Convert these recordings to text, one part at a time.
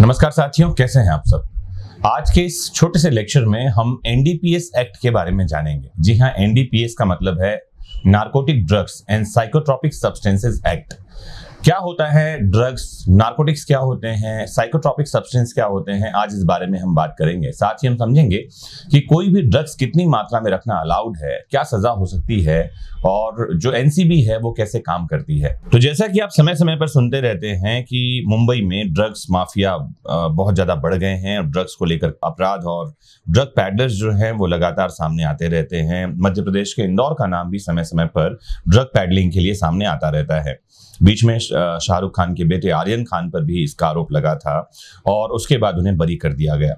नमस्कार साथियों कैसे हैं आप सब आज के इस छोटे से लेक्चर में हम एनडीपीएस एक्ट के बारे में जानेंगे जी हाँ एनडीपीएस का मतलब है narcotic drugs and psychotropic substances act क्या होता है ड्रग्स नार्कोटिक्स क्या होते हैं साइकोट्रॉपिक सब्सटेंस क्या होते हैं आज इस बारे में हम बात करेंगे साथ ही हम समझेंगे कि कोई भी ड्रग्स कितनी मात्रा में रखना अलाउड है क्या सजा हो सकती है और जो एनसीबी है वो कैसे काम करती है तो जैसा कि आप समय समय पर सुनते रहते हैं कि मुंबई में ड्रग्स माफिया बहुत ज्यादा बढ़ गए हैं और ड्रग्स को लेकर अपराध और ड्रग पैडलर्स जो हैं वो लगातार सामने आते रहते हैं मध्य प्रदेश के इंदौर का नाम भी समय समय पर ड्रग पैडलिंग के लिए सामने आता रहता है बीच में शाहरुख खान के बेटे आर्यन खान पर भी इसका आरोप लगा था और उसके बाद उन्हें बरी कर दिया गया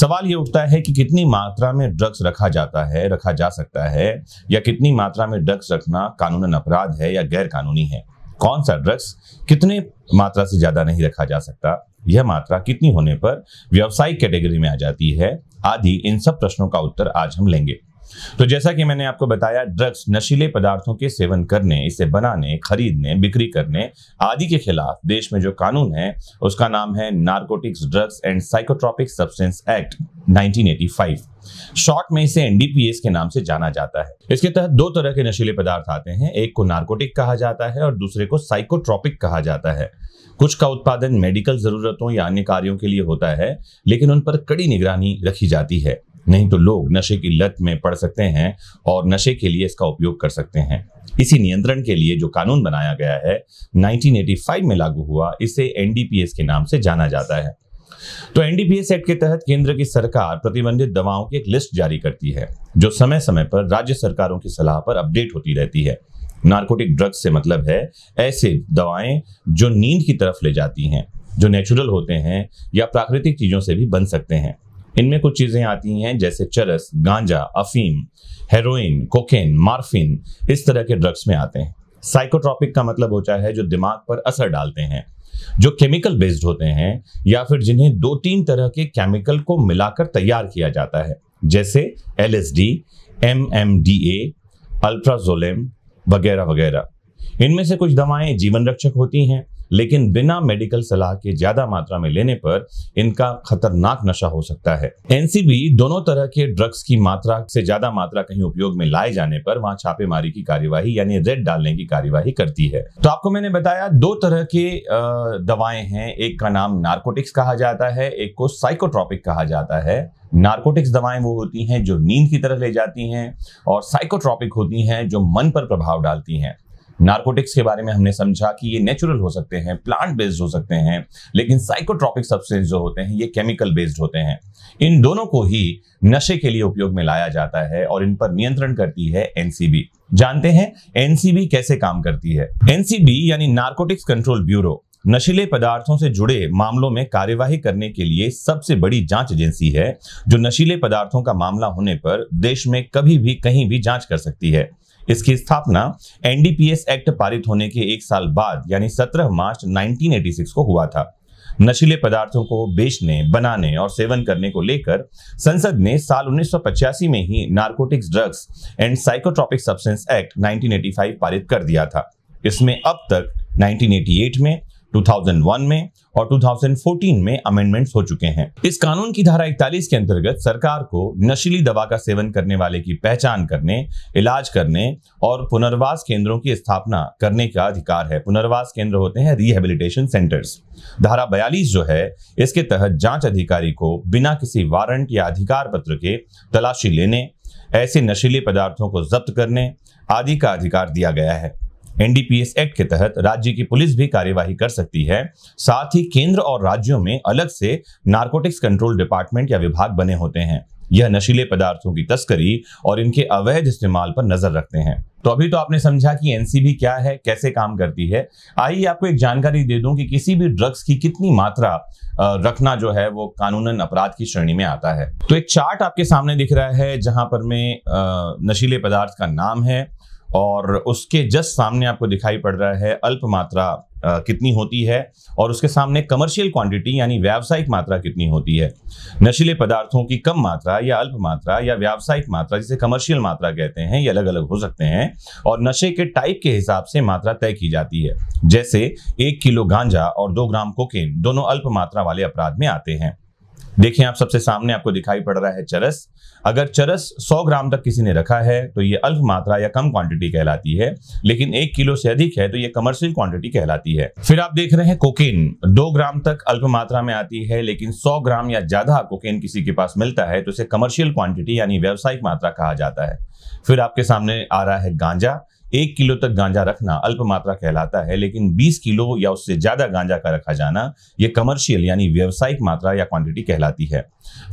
सवाल ये उठता है कि कितनी मात्रा में ड्रग्स रखा जाता है रखा जा सकता है या कितनी मात्रा में ड्रग्स रखना कानूनन अपराध है या गैर कानूनी है कौन सा ड्रग्स कितने मात्रा से ज्यादा नहीं रखा जा सकता यह मात्रा कितनी होने पर व्यावसायिक कैटेगरी में आ जाती है आदि इन सब प्रश्नों का उत्तर आज हम लेंगे तो जैसा कि मैंने आपको बताया ड्रग्स नशीले पदार्थों के सेवन करने इसे बनाने खरीदने बिक्री करने आदि के खिलाफ देश में जो कानून है उसका नाम है narcotics drugs and psychotropic substance act 1985 short में इसे एनडीपीएस के नाम से जाना जाता है इसके तहत दो तरह के नशीले पदार्थ आते हैं एक को नार्कोटिक कहा जाता है और दूसरे को साइकोट्रॉपिक कहा जाता है कुछ का उत्पादन मेडिकल जरूरतों या अन्य कार्यों के लिए होता है लेकिन उन पर कड़ी निगरानी रखी जाती है नहीं तो लोग नशे की लत में पड़ सकते हैं और नशे के लिए इसका उपयोग कर सकते हैं इसी नियंत्रण के लिए जो कानून बनाया गया है 1985 में लागू हुआ इसे एनडीपीएस के नाम से जाना जाता है तो एनडीपीएस एक्ट के तहत केंद्र की सरकार प्रतिबंधित दवाओं की एक लिस्ट जारी करती है जो समय समय पर राज्य सरकारों की सलाह पर अपडेट होती रहती है नार्कोटिक ड्रग्स से मतलब है ऐसे दवाएं जो नींद की तरफ ले जाती हैं जो नेचुरल होते हैं या प्राकृतिक चीजों से भी बन सकते हैं इनमें कुछ चीज़ें आती हैं जैसे चरस गांजा अफीम हेरोइन कोकेन मार्फिन इस तरह के ड्रग्स में आते हैं साइकोट्रॉपिक का मतलब होता है जो दिमाग पर असर डालते हैं जो केमिकल बेस्ड होते हैं या फिर जिन्हें दो तीन तरह के केमिकल को मिलाकर तैयार किया जाता है जैसे L S D M M D A alprazolam वगैरह वगैरह इनमें से कुछ दवाएं जीवन रक्षक होती हैं लेकिन बिना मेडिकल सलाह के ज्यादा मात्रा में लेने पर इनका खतरनाक नशा हो सकता है एनसीबी दोनों तरह के ड्रग्स की मात्रा से ज्यादा मात्रा कहीं उपयोग में लाए जाने पर वहां छापेमारी की कार्यवाही यानी रेड डालने की कार्यवाही करती है तो आपको मैंने बताया दो तरह के दवाएं हैं एक का नाम नार्कोटिक्स कहा जाता है एक को साइकोट्रॉपिक कहा जाता है नार्कोटिक्स दवाएं वो होती हैं जो नींद की तरह ले जाती हैं और साइकोट्रॉपिक होती हैं जो मन पर प्रभाव डालती हैं नार्कोटिक्स के बारे में हमने समझा कि ये नेचुरल हो सकते हैं प्लांट बेस्ड हो सकते हैं लेकिन साइकोट्रॉपिक सब्सटेंस जो होते हैं ये केमिकल बेस्ड होते हैं इन दोनों को ही नशे के लिए उपयोग में लाया जाता है और इन पर नियंत्रण करती है एनसीबी जानते हैं एनसीबी कैसे काम करती है एनसीबी यानी नार्कोटिक्स कंट्रोल ब्यूरो नशीले पदार्थों से जुड़े मामलों में कार्यवाही करने के लिए सबसे बड़ी जांच एजेंसी है जो नशीले पदार्थों का मामला होने पर देश में कभी भी कहीं भी जांच कर सकती है इसकी स्थापना एनडीपीएस एक्ट पारित होने के एक साल बाद यानी 17 मार्च 1986 को हुआ था नशीले पदार्थों को बेचने बनाने और सेवन करने को लेकर संसद ने साल 1985 में ही narcotics drugs and psychotropic substance act 1985 पारित कर दिया था इसमें अब तक 1988 में 2001 में और 2014 में अमेंडमेंट्स हो चुके हैं इस कानून की धारा 41 के अंतर्गत सरकार को नशीली दवा का सेवन करने वाले की पहचान करने इलाज करने और पुनर्वास केंद्रों की स्थापना करने का अधिकार है पुनर्वास केंद्र होते हैं रिहेबिलिटेशन सेंटर्स धारा बयालीस जो है इसके तहत जांच अधिकारी को बिना किसी वारंट या अधिकार पत्र के तलाशी लेने ऐसे नशीले पदार्थों को जब्त करने आदि का अधिकार दिया गया है एनडीपीएस एक्ट के तहत राज्य की पुलिस भी कार्यवाही कर सकती है साथ ही केंद्र और राज्यों में अलग से नार्कोटिक्स कंट्रोल डिपार्टमेंट या विभाग बने होते हैं यह नशीले पदार्थों की तस्करी और इनके अवैध इस्तेमाल पर नजर रखते हैं तो अभी तो आपने समझा कि एनसीबी क्या है कैसे काम करती है आइए आपको एक जानकारी दे दूं कि किसी भी ड्रग्स की कितनी मात्रा रखना जो है वो कानूनन अपराध की श्रेणी में आता है तो एक चार्ट आपके सामने दिख रहा है जहां पर में नशीले पदार्थ का नाम है और उसके जस्ट सामने आपको दिखाई पड़ रहा है अल्प मात्रा आ, कितनी होती है और उसके सामने कमर्शियल क्वांटिटी यानी व्यावसायिक मात्रा कितनी होती है नशीले पदार्थों की कम मात्रा या अल्प मात्रा या व्यावसायिक मात्रा जिसे कमर्शियल मात्रा कहते हैं ये अलग अलग हो सकते हैं और नशे के टाइप के हिसाब से मात्रा तय की जाती है जैसे एक किलो गांजा और दो ग्राम कोकेन दोनों अल्प मात्रा वाले अपराध में आते हैं देखिए आप सबसे सामने आपको दिखाई पड़ रहा है चरस अगर चरस 100 ग्राम तक किसी ने रखा है तो ये अल्प मात्रा या कम क्वांटिटी कहलाती है लेकिन एक किलो से अधिक है तो ये कमर्शियल क्वांटिटी कहलाती है फिर आप देख रहे हैं कोकेन दो ग्राम तक अल्प मात्रा में आती है लेकिन सौ ग्राम या ज्यादा कोकेन किसी के पास मिलता है तो इसे कमर्शियल क्वांटिटी यानी व्यावसायिक मात्रा कहा जाता है फिर आपके सामने आ रहा है गांजा एक किलो तक गांजा रखना अल्प मात्रा कहलाता है लेकिन 20 किलो या उससे ज्यादा गांजा का रखा जाना ये कमर्शियल यानी व्यावसायिक मात्रा या क्वांटिटी कहलाती है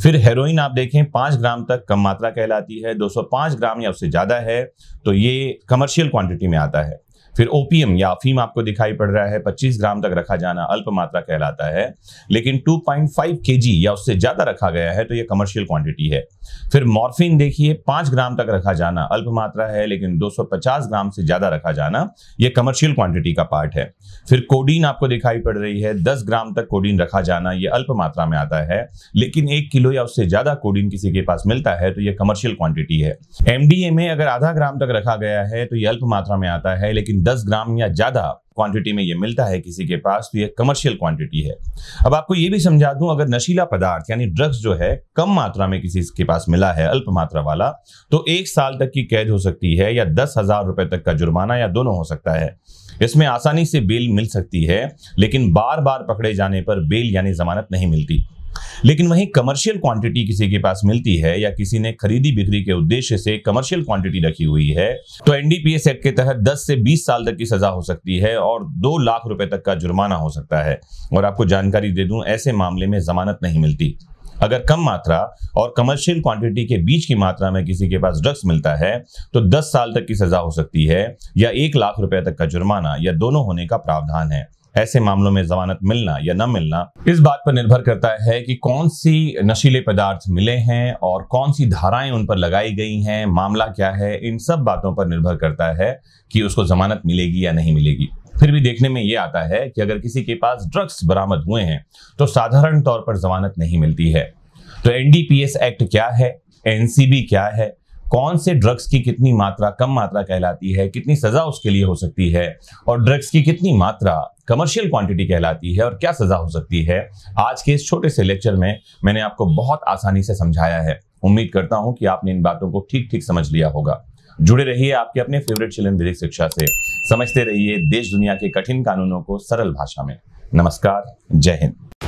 फिर हेरोइन आप देखें पांच ग्राम तक कम मात्रा कहलाती है 205 ग्राम या उससे ज्यादा है तो ये कमर्शियल क्वांटिटी में आता है फिर ओपीएम या अफीम आपको दिखाई पड़ रहा है 25 ग्राम तक रखा जाना अल्प मात्रा कहलाता है लेकिन 2.5 पॉइंट या उससे ज्यादा रखा गया है तो यह कमर्शियल क्वांटिटी है फिर मॉर्फिन देखिए 5 ग्राम तक रखा जाना अल्प मात्रा है लेकिन 250 ग्राम से ज्यादा रखा जाना यह कमर्शियल क्वांटिटी का पार्ट है फिर कोडीन आपको दिखाई पड़ रही है दस ग्राम तक कोडीन रखा जाना यह अल्प मात्रा में आता है लेकिन एक किलो या उससे ज्यादा कोडीन किसी के पास मिलता है तो यह कमर्शियल क्वांटिटी है एमडीए में अगर आधा ग्राम तक रखा गया है तो यह अल्प मात्रा में आता है लेकिन दस ग्राम या ज़्यादा क्वांटिटी में ये मिलता है किसी के पास तो ये कमर्शियल क्वांटिटी है अब आपको ये भी समझा दूं अगर नशीला पदार्थ यानी ड्रग्स जो है कम मात्रा में किसी के पास मिला है अल्प मात्रा वाला तो एक साल तक की कैद हो सकती है या दस हजार रुपए तक का जुर्माना या दोनों हो सकता है इसमें आसानी से बेल मिल सकती है लेकिन बार बार पकड़े जाने पर बेल यानी जमानत नहीं मिलती लेकिन वहीं कमर्शियल क्वांटिटी किसी के पास मिलती है या किसी ने खरीदी बिक्री के उद्देश्य से कमर्शियल क्वांटिटी रखी हुई है तो एनडीपीएस एक्ट के तहत 10 से 20 साल तक की सजा हो सकती है और 2 लाख रुपए तक का जुर्माना हो सकता है और आपको जानकारी दे दूं ऐसे मामले में जमानत नहीं मिलती अगर कम मात्रा और कमर्शियल क्वांटिटी के बीच की मात्रा में किसी के पास ड्रग्स मिलता है तो 10 साल तक की सजा हो सकती है या एक लाख रुपए तक का जुर्माना या दोनों होने का प्रावधान है ऐसे मामलों में जमानत मिलना या न मिलना इस बात पर निर्भर करता है कि कौन सी नशीले पदार्थ मिले हैं और कौन सी धाराएं उन पर लगाई गई हैं मामला क्या है इन सब बातों पर निर्भर करता है कि उसको जमानत मिलेगी या नहीं मिलेगी फिर भी देखने में ये आता है कि अगर किसी के पास ड्रग्स बरामद हुए हैं तो साधारण तौर पर जमानत नहीं मिलती है तो एनडीपीएस एक्ट क्या है एनसीबी क्या है कौन से ड्रग्स की कितनी मात्रा कम मात्रा कहलाती है कितनी सजा उसके लिए हो सकती है और ड्रग्स की कितनी मात्रा कमर्शियल क्वांटिटी कहलाती है और क्या सजा हो सकती है आज के इस छोटे से लेक्चर में मैंने आपको बहुत आसानी से समझाया है उम्मीद करता हूं कि आपने इन बातों को ठीक ठीक समझ लिया होगा जुड़े रहिए आपके अपने फेवरेट चिलन विधिक शिक्षा से समझते रहिए देश दुनिया के कठिन कानूनों को सरल भाषा में नमस्कार जय हिंद